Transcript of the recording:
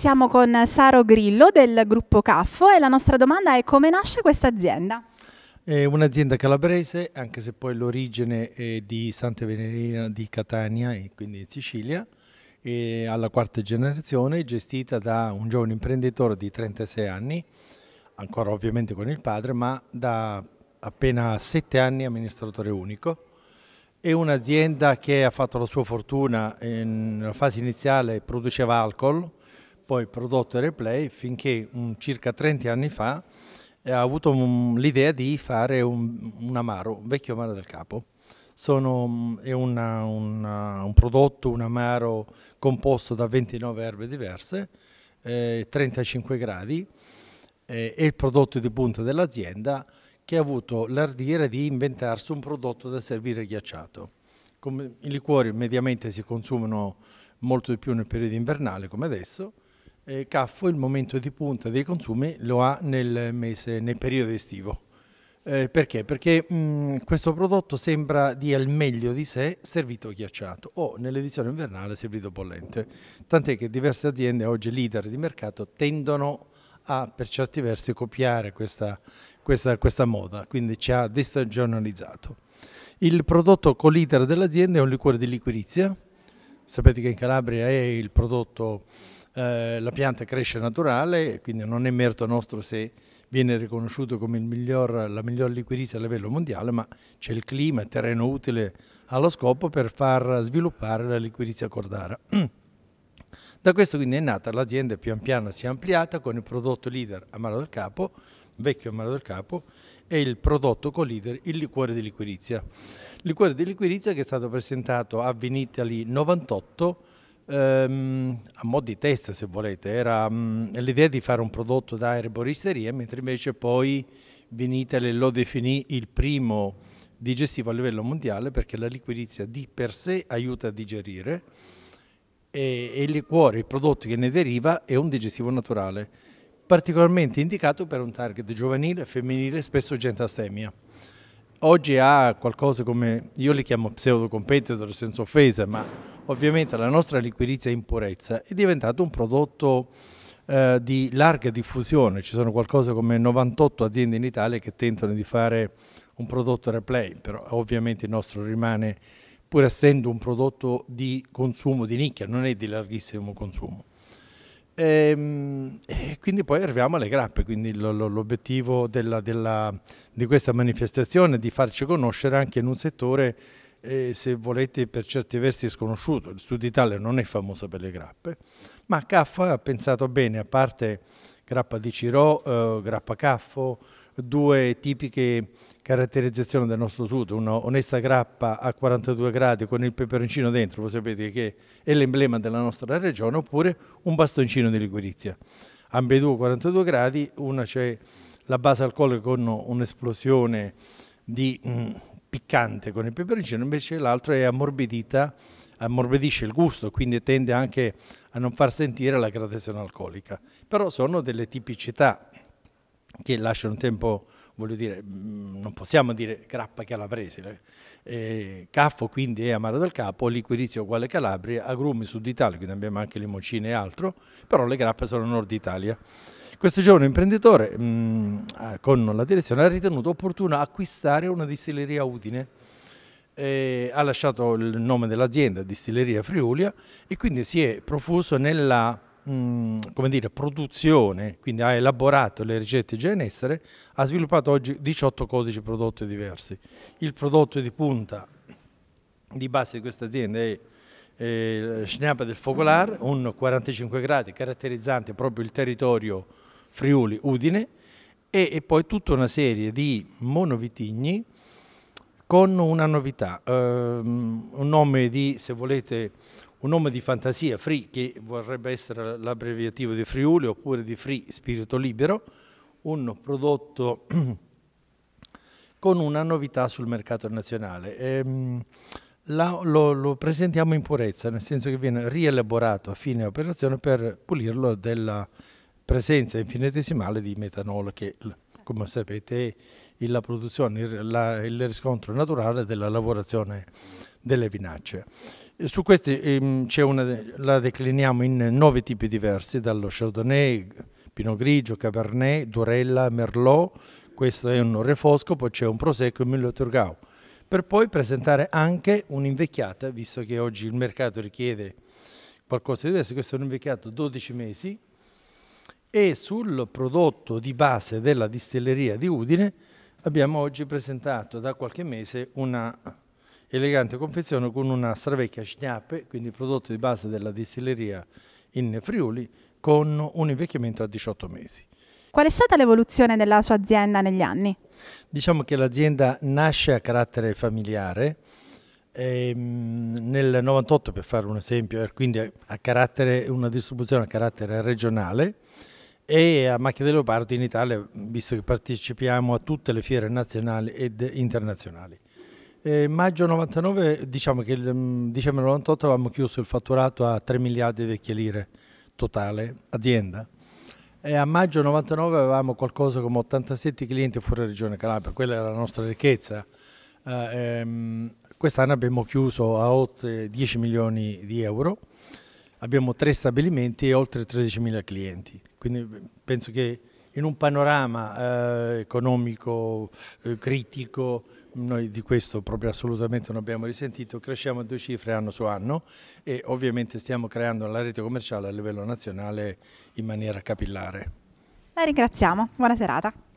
Siamo con Saro Grillo del gruppo CAFO e la nostra domanda è come nasce questa azienda? È un'azienda calabrese, anche se poi l'origine è di Santa Venerina di Catania e quindi in Sicilia, e alla quarta generazione, gestita da un giovane imprenditore di 36 anni, ancora ovviamente con il padre, ma da appena 7 anni amministratore unico. È un'azienda che ha fatto la sua fortuna nella fase iniziale produceva alcol, poi prodotto Replay finché um, circa 30 anni fa eh, ha avuto um, l'idea di fare un, un, amaro, un vecchio amaro del capo. Sono, mm, è una, una, un prodotto, un amaro composto da 29 erbe diverse, eh, 35 gradi, eh, è il prodotto di punta dell'azienda che ha avuto l'ardire di inventarsi un prodotto da servire ghiacciato. Come I liquori mediamente si consumano molto di più nel periodo invernale come adesso eh, Caffo il momento di punta dei consumi lo ha nel, mese, nel periodo estivo. Eh, perché? Perché mh, mm, questo prodotto sembra di al meglio di sé servito ghiacciato o nell'edizione invernale servito bollente, tant'è che diverse aziende oggi leader di mercato tendono a per certi versi copiare questa, questa, questa moda, quindi ci ha destagionalizzato. Il prodotto co-leader dell'azienda è un liquore di liquirizia, sapete che in Calabria è il prodotto eh, la pianta cresce naturale, quindi non è merito nostro se viene riconosciuto come miglior, la miglior liquirizia a livello mondiale, ma c'è il clima, il terreno utile allo scopo per far sviluppare la liquirizia cordara. Da questo quindi è nata l'azienda, pian piano si è ampliata con il prodotto leader Amaro del Capo, vecchio Amaro del Capo, e il prodotto co-leader, il liquore di liquirizia. Il liquore di liquirizia che è stato presentato a Vinitali 98 ehm, a mo' di testa se volete, era mh, mm, l'idea di fare un prodotto da erboristeria, mentre invece poi Vinitale lo definì il primo digestivo a livello mondiale perché la liquirizia di per sé aiuta a digerire e, e il liquore, il prodotto che ne deriva è un digestivo naturale, particolarmente indicato per un target giovanile, femminile, spesso gente astemia oggi ha qualcosa come, io li chiamo pseudo competitor senza offesa, ma Ovviamente la nostra liquirizia in purezza è diventato un prodotto eh, di larga diffusione, ci sono qualcosa come 98 aziende in Italia che tentano di fare un prodotto replay, però ovviamente il nostro rimane pur essendo un prodotto di consumo di nicchia, non è di larghissimo consumo. E, ehm, e quindi poi arriviamo alle grappe, quindi l'obiettivo di questa manifestazione è di farci conoscere anche in un settore eh, se volete per certi versi sconosciuto, il Sud Italia non è famoso per le grappe, ma Caffa ha pensato bene, a parte grappa di Cirò, eh, grappa Caffo, due tipiche caratterizzazioni del nostro sud, una onesta grappa a 42 gradi con il peperoncino dentro, voi sapete che è l'emblema della nostra regione, oppure un bastoncino di liquirizia. Ambedue 42 gradi, una c'è la base alcolica con un'esplosione di mm, piccante con il peperoncino, invece l'altro è ammorbidita, ammorbidisce il gusto, quindi tende anche a non far sentire la gradazione alcolica. Però sono delle tipicità che lasciano tempo, voglio dire, mm, non possiamo dire grappa calabrese, eh, caffo quindi è amaro del capo, liquirizio uguale Calabria, agrumi sud Italia, quindi abbiamo anche limoncine e altro, però le grappe sono nord Italia. Questo giovane imprenditore mh, mm, eh, con la direzione ha ritenuto opportuno acquistare una distilleria Udine. Eh, ha lasciato il nome dell'azienda, Distilleria Friulia, e quindi si è profuso nella mh, mm, come dire, produzione, quindi ha elaborato le ricette già in essere, ha sviluppato oggi 18 codici prodotti diversi. Il prodotto di punta di base di questa azienda è eh, Schnapp del Focolar, un 45 gradi caratterizzante proprio il territorio Friuli, Udine e, e poi tutta una serie di monovitigni con una novità, ehm, un nome di, se volete, un nome di fantasia, Free, che vorrebbe essere l'abbreviativo di Friuli oppure di Free Spirito Libero, un prodotto con una novità sul mercato nazionale. Ehm, la, lo, lo, presentiamo in purezza, nel senso che viene rielaborato a fine operazione per pulirlo della presenza infinitesimale di metanolo che come sapete è la produzione, la, il riscontro naturale della lavorazione delle vinacce. Su queste ehm, una, la decliniamo in nove tipi diversi, dallo Chardonnay, Pinot Grigio, Cabernet, Durella, Merlot, questo è un Refosco, poi c'è un Prosecco e un Mille Turgau, per poi presentare anche un'invecchiata, visto che oggi il mercato richiede qualcosa di diverso, questo è un invecchiato 12 mesi, e sul prodotto di base della distilleria di Udine abbiamo oggi presentato da qualche mese una elegante confezione con una stravecchia schnappe, quindi prodotto di base della distilleria in Friuli, con un invecchiamento a 18 mesi. Qual è stata l'evoluzione della sua azienda negli anni? Diciamo che l'azienda nasce a carattere familiare, ehm, nel 98 per fare un esempio, quindi a carattere, una distribuzione a carattere regionale, e a Macchia dei leopardo in Italia, visto che partecipiamo a tutte le fiere nazionali ed internazionali. Eh, maggio 99, diciamo che il mm, dicembre 98 avevamo chiuso il fatturato a 3 miliardi di vecchie lire totale, azienda. E a maggio 99 avevamo qualcosa come 87 clienti fuori regione Calabria, quella era la nostra ricchezza. Eh, ehm, quest'anno abbiamo chiuso a oltre 10 milioni di euro abbiamo tre stabilimenti e oltre 13.000 clienti, quindi penso che in un panorama eh, economico eh, critico, noi di questo proprio assolutamente non abbiamo risentito, cresciamo a due cifre anno su anno e ovviamente stiamo creando la rete commerciale a livello nazionale in maniera capillare. La ringraziamo, buona serata.